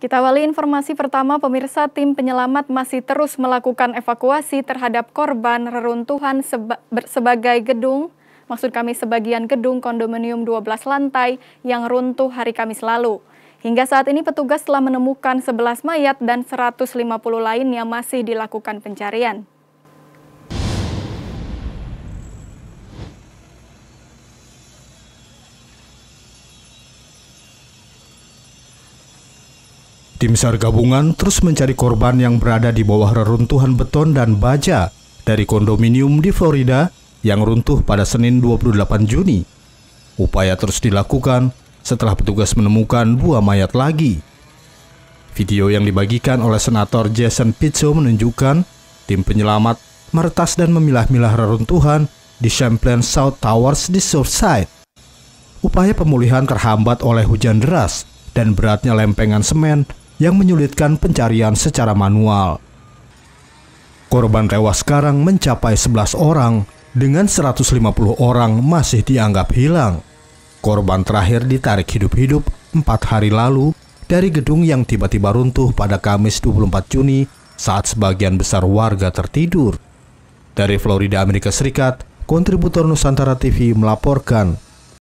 Kita awali informasi pertama, pemirsa tim penyelamat masih terus melakukan evakuasi terhadap korban reruntuhan seba sebagai gedung, maksud kami sebagian gedung kondominium 12 lantai yang runtuh hari Kamis lalu. Hingga saat ini petugas telah menemukan 11 mayat dan 150 lainnya masih dilakukan pencarian. Tim SAR gabungan terus mencari korban yang berada di bawah reruntuhan beton dan baja dari kondominium di Florida yang runtuh pada Senin 28 Juni. Upaya terus dilakukan setelah petugas menemukan dua mayat lagi. Video yang dibagikan oleh Senator Jason Pizzo menunjukkan tim penyelamat meretas dan memilah-milah reruntuhan di Champlain South Towers di Surfside. Upaya pemulihan terhambat oleh hujan deras dan beratnya lempengan semen yang menyulitkan pencarian secara manual. Korban tewas sekarang mencapai 11 orang dengan 150 orang masih dianggap hilang. Korban terakhir ditarik hidup-hidup 4 hari lalu dari gedung yang tiba-tiba runtuh pada Kamis 24 Juni saat sebagian besar warga tertidur. Dari Florida, Amerika Serikat, kontributor Nusantara TV melaporkan